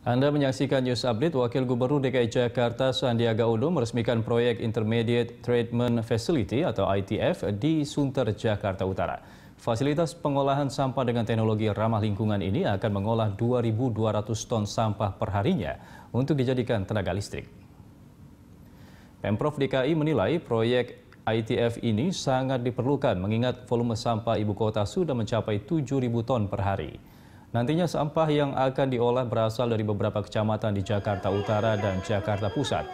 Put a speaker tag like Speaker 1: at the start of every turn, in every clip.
Speaker 1: Anda menyaksikan News Update, Wakil Gubernur DKI Jakarta Sandiaga Uno meresmikan proyek Intermediate Treatment Facility atau ITF di Sunter, Jakarta Utara. Fasilitas pengolahan sampah dengan teknologi ramah lingkungan ini akan mengolah 2.200 ton sampah perharinya untuk dijadikan tenaga listrik. Pemprov DKI menilai proyek ITF ini sangat diperlukan mengingat volume sampah ibu kota sudah mencapai 7.000 ton per hari. Nantinya sampah yang akan diolah berasal dari beberapa kecamatan di Jakarta Utara dan Jakarta Pusat.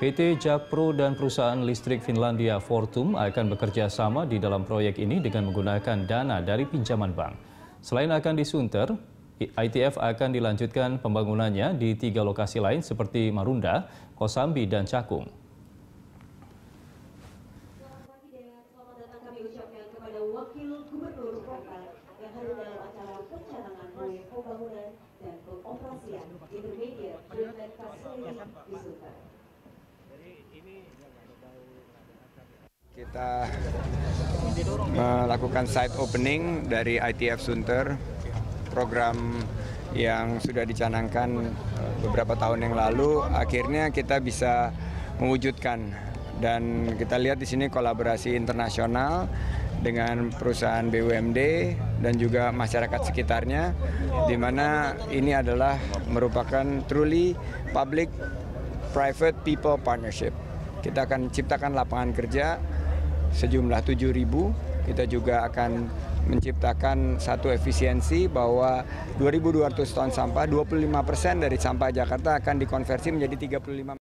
Speaker 1: PT Jakpro dan perusahaan listrik Finlandia Fortum akan bekerja sama di dalam proyek ini dengan menggunakan dana dari pinjaman bank. Selain akan disunter, ITF akan dilanjutkan pembangunannya di tiga lokasi lain seperti Marunda, Kosambi, dan Cakung. Kita
Speaker 2: melakukan site opening dari ITF Sunter, program yang sudah dicanangkan eh, beberapa tahun yang lalu, akhirnya kita bisa mewujudkan. Dan kita lihat di sini kolaborasi internasional dengan perusahaan BUMD dan juga masyarakat sekitarnya di mana ini adalah merupakan truly public private people partnership. Kita akan ciptakan lapangan kerja sejumlah 7.000. Kita juga akan menciptakan satu efisiensi bahwa 2.200 ton sampah, 25 persen dari sampah Jakarta akan dikonversi menjadi 35